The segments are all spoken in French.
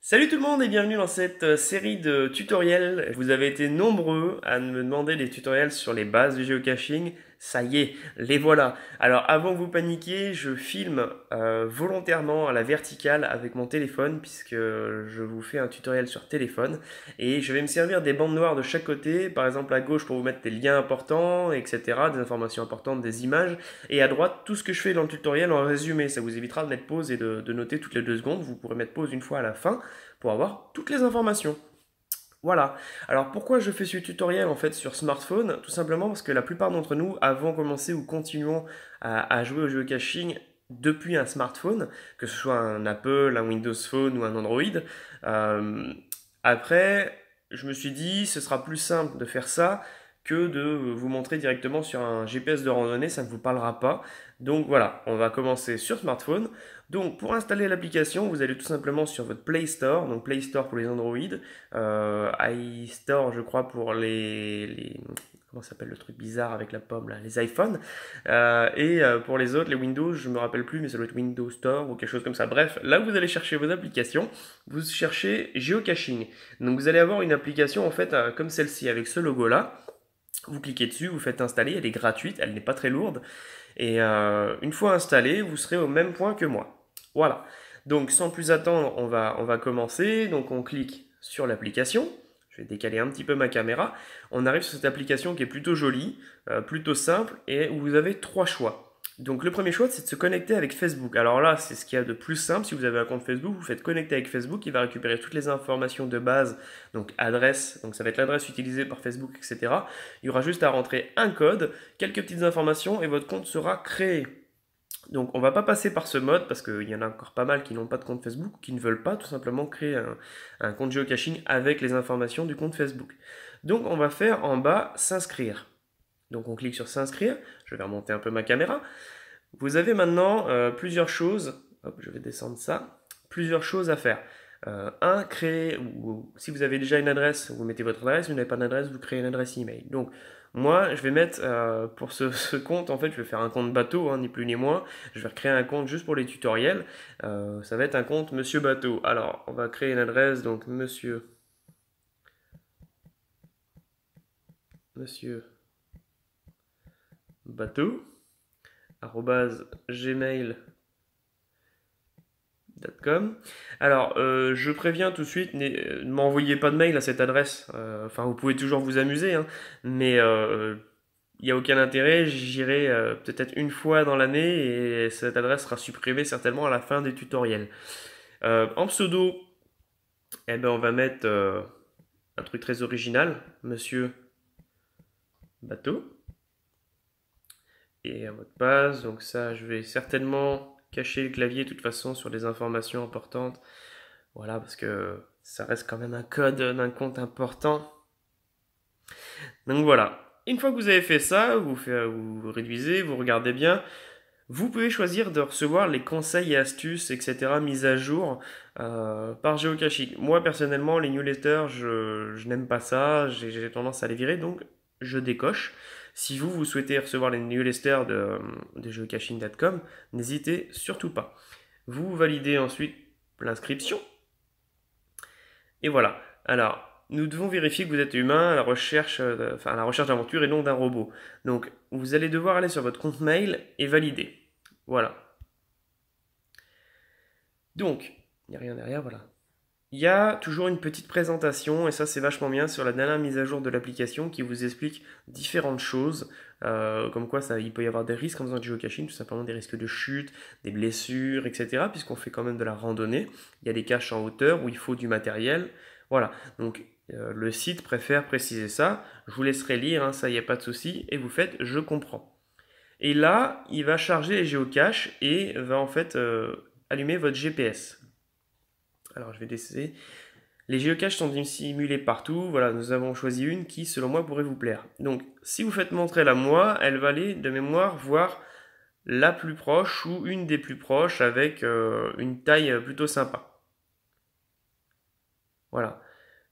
Salut tout le monde et bienvenue dans cette euh, série de tutoriels. Vous avez été nombreux à me demander des tutoriels sur les bases du geocaching. Ça y est, les voilà. Alors avant que vous paniquiez, je filme euh, volontairement à la verticale avec mon téléphone puisque je vous fais un tutoriel sur téléphone et je vais me servir des bandes noires de chaque côté, par exemple à gauche pour vous mettre des liens importants, etc., des informations importantes, des images, et à droite tout ce que je fais dans le tutoriel en résumé. Ça vous évitera de mettre pause et de noter toutes les deux secondes. Vous pourrez mettre pause une fois à la fin pour avoir toutes les informations. Voilà. Alors pourquoi je fais ce tutoriel en fait sur smartphone Tout simplement parce que la plupart d'entre nous avons commencé ou continuons à, jouer au jeu caching depuis un smartphone, que ce soit un Apple, un Windows Phone ou un Android. Euh, après, je me suis dit, ce sera plus simple de faire ça que de vous montrer directement sur un GPS de randonnée, ça ne vous parlera pas. Donc voilà, on va commencer sur smartphone. Donc pour installer l'application, vous allez tout simplement sur votre Play Store, donc Play Store pour les Android, euh, iStore je crois pour les, comment s'appelle le truc bizarre avec la pomme là, les iPhones. Euh, et euh, pour les autres, les Windows, je me rappelle plus, mais ça doit être Windows Store ou quelque chose comme ça. Bref, là vous allez chercher vos applications, vous cherchez Geocaching. Donc vous allez avoir une application en fait comme celle-ci avec ce logo là. Vous cliquez dessus, vous faites installer, elle est gratuite, elle n'est pas très lourde. Et euh, une fois installée, vous serez au même point que moi. Voilà. Donc sans plus attendre, on va, on va commencer. Donc on clique sur l'application. Je vais décaler un petit peu ma caméra. On arrive sur cette application qui est plutôt jolie, euh, plutôt simple, et où vous avez trois choix. Donc le premier choix, c'est de se connecter avec Facebook. Alors là, c'est ce qu'il y a de plus simple. Si vous avez un compte Facebook, vous faites connecter avec Facebook, il va récupérer toutes les informations de base, donc adresse, donc ça va être l'adresse utilisée par Facebook, etc. Il y aura juste à rentrer un code, quelques petites informations et votre compte sera créé. Donc on va pas passer par ce mode parce qu'il y en a encore pas mal qui n'ont pas de compte Facebook, qui ne veulent pas tout simplement créer un, un compte geocaching avec les informations du compte Facebook. Donc on va faire en bas s'inscrire. Donc on clique sur s'inscrire, je vais remonter un peu ma caméra. Vous avez maintenant euh, plusieurs choses, je vais descendre ça, plusieurs choses à faire. Euh, un, créer, si vous avez déjà une adresse, vous mettez votre adresse, si vous n'avez pas d'adresse, vous créez une adresse email. Donc, moi, je vais mettre, euh, pour ce, compte, en fait, je vais faire un compte bateau, hein, ni plus ni moins. Je vais recréer un compte juste pour les tutoriels. ça va être un compte Monsieur Bateau. Alors, on va créer une adresse, donc Monsieur. Monsieur Bateau gmail.com. Alors, euh, je préviens tout de suite, ne m'envoyez pas de mail à cette adresse. Euh, enfin, vous pouvez toujours vous amuser, hein. mais euh, il n'y a aucun intérêt. J'irai peut-être une fois dans l'année et cette adresse sera supprimée certainement à la fin des tutoriels. en pseudo, eh ben, on va mettre un truc très original, monsieur Bateau à votre base, Donc ça, je vais certainement cacher le clavier de toute façon sur les informations importantes. Voilà, parce que ça reste quand même un code d'un compte important. Donc voilà. Une fois que vous avez fait ça, vous, vous réduisez, vous regardez bien. Vous pouvez choisir de recevoir les conseils et astuces, etc., mises à jour euh, par Geocaching. Moi, personnellement, les newsletters, je n'aime pas ça, j'ai tendance à les virer, donc je décoche. Si vous, vous souhaitez recevoir les newsletters de, euh, de geocaching.com, n'hésitez surtout pas. Vous validez ensuite l'inscription. Et voilà. Alors, nous devons vérifier que vous êtes humain à la recherche, euh, enfin, la recherche d'aventure et non d'un robot. Donc, vous allez devoir aller sur votre compte mail et valider. Voilà. Donc, il n'y a rien derrière, voilà. Il y a toujours une petite présentation, et ça c'est vachement bien, sur la dernière mise à jour de l'application qui vous explique différentes choses, euh, comme quoi ça, il peut y avoir des risques en faisant du geocaching, tout simplement des risques de chute, des blessures, etc. Puisqu'on fait quand même de la randonnée, il y a des caches en hauteur où il faut du matériel. Voilà, donc euh, le site préfère préciser ça, je vous laisserai lire, hein, ça, ça n'y a pas de souci, et vous faites je comprends. Et là, il va charger les géocaches et va en fait euh, allumer votre GPS. Alors je vais décider. Les geocaches sont dissimulés partout. Voilà, nous avons choisi une qui, selon moi, pourrait vous plaire. Donc, si vous faites montrer la moi, elle va aller de mémoire voir la plus proche ou une des plus proches avec euh, une taille euh, plutôt sympa. Voilà.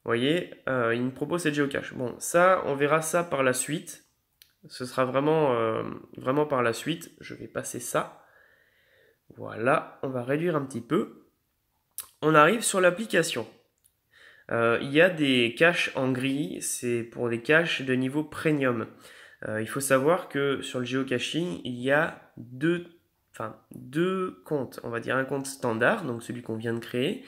Vous voyez, euh, il me propose cette geocache. Bon, ça, on verra ça par la suite. Ce sera vraiment, vraiment par la suite. Je vais passer ça. Voilà, on va réduire un petit peu. On arrive sur l'application. Euh, il y a des caches en gris, c'est pour des caches de niveau premium. Euh, il faut savoir que sur le geocaching, il y a deux, enfin, deux comptes. On va dire un compte standard, donc celui qu'on vient de créer,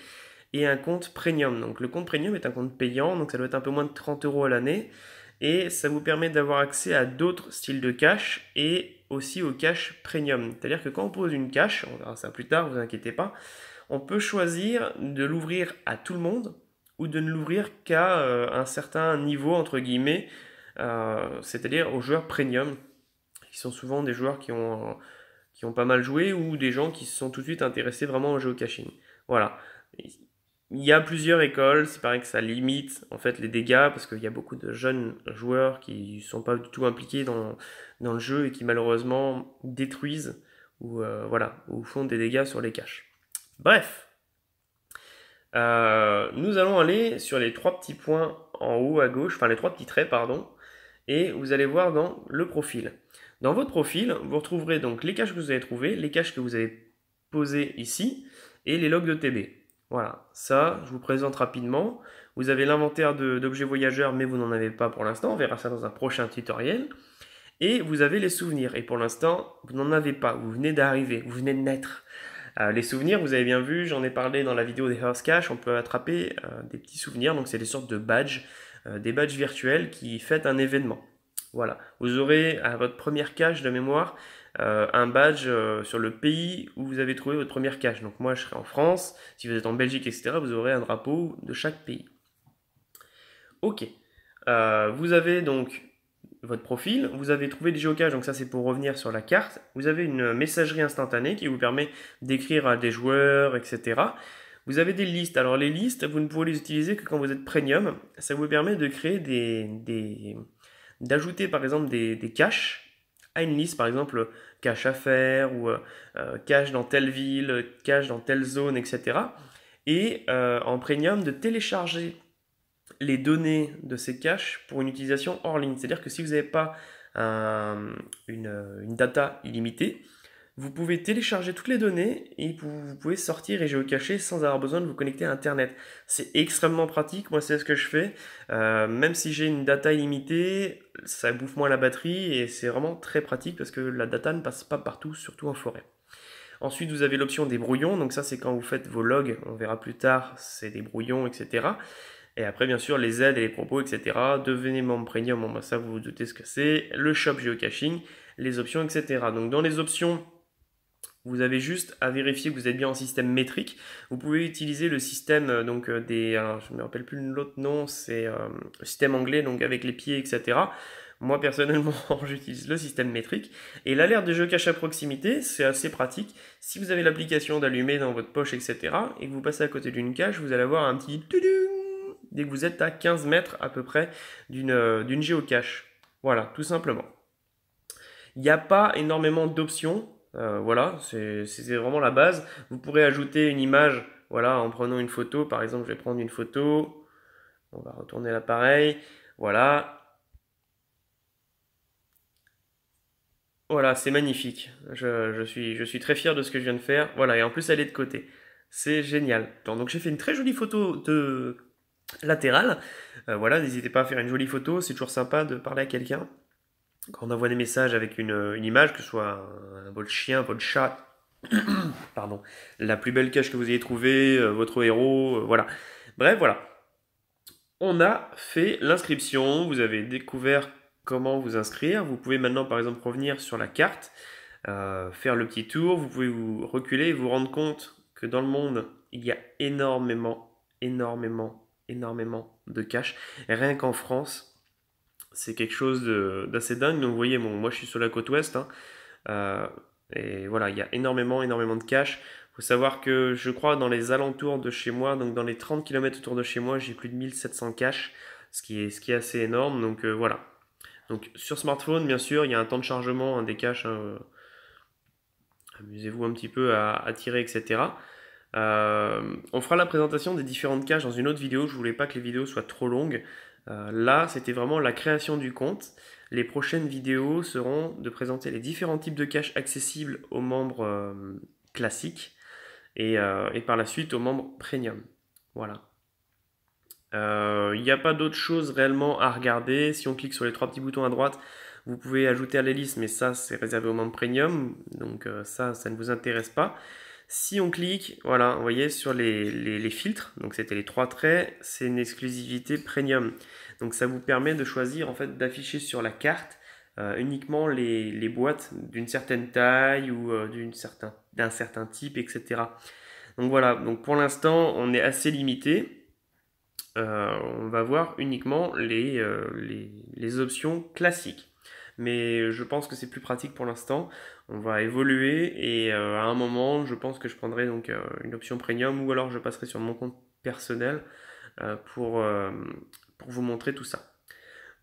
et un compte premium. Donc le compte premium est un compte payant, donc ça doit être un peu moins de 30 euros à l'année. Et ça vous permet d'avoir accès à d'autres styles de cache et aussi aux caches premium. C'est-à-dire que quand on pose une cache, on verra ça plus tard, vous inquiétez pas, on peut choisir de l'ouvrir à tout le monde ou de ne l'ouvrir qu'à euh, un certain niveau, entre guillemets, euh, c'est-à-dire aux joueurs premium, qui sont souvent des joueurs qui ont, qui ont pas mal joué ou des gens qui se sont tout de suite intéressés vraiment au geocaching. Voilà. Il y a plusieurs écoles, c'est pareil que ça limite en fait les dégâts parce qu'il y a beaucoup de jeunes joueurs qui ne sont pas du tout impliqués dans, le jeu et qui malheureusement détruisent ou, euh, voilà, ou font des dégâts sur les caches. Bref, euh, nous allons aller sur les trois petits points en haut à gauche, enfin les trois petits traits, pardon, et vous allez voir dans le profil. Dans votre profil, vous retrouverez donc les caches que vous avez trouvées, les caches que vous avez posées ici, et les logs de TB. Voilà, ça, je vous présente rapidement. Vous avez l'inventaire d'objets voyageurs, mais vous n'en avez pas pour l'instant. On verra ça dans un prochain tutoriel. Et vous avez les souvenirs. Et pour l'instant, vous n'en avez pas. Vous venez d'arriver, vous venez de naître. Euh, les souvenirs, vous avez bien vu, j'en ai parlé dans la vidéo des Hearth Cash, on peut attraper euh, des petits souvenirs, donc c'est des sortes de badges, euh, des badges virtuels qui fêtent un événement. Voilà, vous aurez à votre première cache de mémoire un badge sur le pays où vous avez trouvé votre première cache. Donc moi je serai en France, si vous êtes en Belgique, etc., vous aurez un drapeau de chaque pays. Ok, vous avez donc votre profil, vous avez trouvé des geocaches, donc ça c'est pour revenir sur la carte, vous avez une messagerie instantanée qui vous permet d'écrire à des joueurs, etc. Vous avez des listes, alors les listes, vous ne pouvez les utiliser que quand vous êtes premium, ça vous permet de créer des... d'ajouter par exemple des, caches à une liste, par exemple cache à faire ou euh, euh, cache dans telle ville, cache dans telle zone, etc. Et euh, en premium, de télécharger les données de ces caches pour une utilisation hors ligne. C'est-à-dire que si vous n'avez pas une, data illimitée, vous pouvez télécharger toutes les données et vous pouvez sortir et géocacher sans avoir besoin de vous connecter à Internet. C'est extrêmement pratique, moi c'est ce que je fais. Euh, même si j'ai une data illimitée, ça bouffe moins la batterie et c'est vraiment très pratique parce que la data ne passe pas partout, surtout en forêt. Ensuite, vous avez l'option des brouillons, donc ça c'est quand vous faites vos logs, on verra plus tard, c'est des brouillons, etc. Et après, bien sûr, les aides et les propos, etc. Devenez membre premium, bah, ça vous vous doutez ce que c'est. Le shop geocaching, les options, etc. Donc dans les options, vous avez juste à vérifier que vous êtes bien en système métrique. Vous pouvez utiliser le système euh, donc euh, des, euh, je me rappelle plus l'autre nom, c'est le système anglais donc avec les pieds, etc. Moi personnellement, j'utilise le système métrique. Et l'alerte de geocache à proximité, c'est assez pratique. Si vous avez l'application d'allumer dans votre poche, etc. Et que vous passez à côté d'une cache, vous allez avoir un petit dès que vous êtes à 15 mètres à peu près euh, d'une géocache. Voilà, tout simplement. Il n'y a pas énormément d'options. Euh, voilà, c'est vraiment la base. Vous pourrez ajouter une image voilà, en prenant une photo. Par exemple, je vais prendre une photo. On va retourner l'appareil. Voilà. Voilà, c'est magnifique. Je, suis, je suis très fier de ce que je viens de faire. Voilà, et en plus, elle est de côté. C'est génial. Donc, j'ai fait une très jolie photo de, latéral, euh, voilà, n'hésitez pas à faire une jolie photo, c'est toujours sympa de parler à quelqu'un. Quand on envoie des messages avec une, image, que ce soit un, votre chien, votre chat, pardon, la plus belle cache que vous ayez trouvée, euh, votre héros, euh, voilà. Bref, voilà. On a fait l'inscription, vous avez découvert comment vous inscrire. Vous pouvez maintenant, par exemple, revenir sur la carte, faire le petit tour, vous pouvez vous reculer et vous rendre compte que dans le monde, il y a énormément, énormément énormément de cash. rien qu'en France, c'est quelque chose d'assez dingue. Donc vous voyez, moi je suis sur la côte ouest. Hein. Euh, et voilà, il y a énormément, énormément de cash. faut savoir que je crois dans les alentours de chez moi, donc dans les 30 km autour de chez moi, j'ai plus de 1700 cash, ce qui est, ce qui est assez énorme. Donc euh, voilà. Donc sur smartphone, bien sûr, il y a un temps de chargement hein, des caches. Hein, euh, amusez-vous un petit peu à tirer, etc. Euh, on fera la présentation des différentes caches dans une autre vidéo. Je voulais pas que les vidéos soient trop longues. Euh, là, c'était vraiment la création du compte. Les prochaines vidéos seront de présenter les différents types de caches accessibles aux membres euh, classiques et, par la suite aux membres premium. Voilà. Il n'y a pas d'autre chose réellement à regarder. Si on clique sur les trois petits boutons à droite, vous pouvez ajouter à l'hélice, mais ça c'est réservé aux membres premium, donc ça, ça ne vous intéresse pas. Si on clique, voilà, vous voyez sur les, filtres, donc c'était les trois traits, c'est une exclusivité premium. Donc ça vous permet de choisir en fait d'afficher sur la carte euh, uniquement les, boîtes d'une certaine taille ou euh, d'un certain, type, etc. Donc voilà, donc pour l'instant on est assez limité. Euh, on va voir uniquement les, les, les options classiques. Mais je pense que c'est plus pratique pour l'instant on va évoluer et euh, à un moment, je pense que je prendrai donc euh, une option premium ou alors je passerai sur mon compte personnel euh, pour, pour vous montrer tout ça.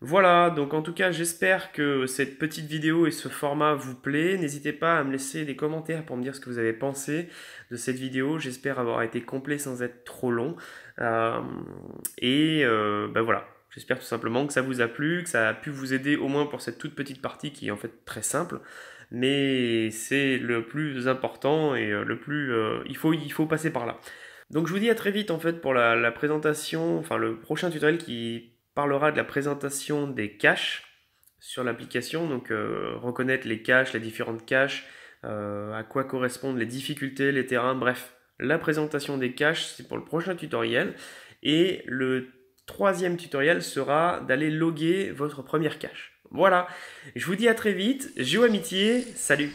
Voilà, donc en tout cas, j'espère que cette petite vidéo et ce format vous plaît. N'hésitez pas à me laisser des commentaires pour me dire ce que vous avez pensé de cette vidéo. J'espère avoir été complet sans être trop long. et ben voilà, j'espère tout simplement que ça vous a plu, que ça a pu vous aider au moins pour cette toute petite partie qui est en fait très simple mais c'est le plus important et euh, le plus... Euh, il, faut, il faut passer par là. Donc je vous dis à très vite en fait pour la, présentation, enfin le prochain tutoriel qui parlera de la présentation des caches sur l'application, donc euh, reconnaître les caches, les différentes caches, à quoi correspondent les difficultés, les terrains, bref. La présentation des caches, c'est pour le prochain tutoriel. Et le troisième tutoriel sera d'aller loguer votre première cache. Voilà. Je vous dis à très vite. joue Amitié, salut.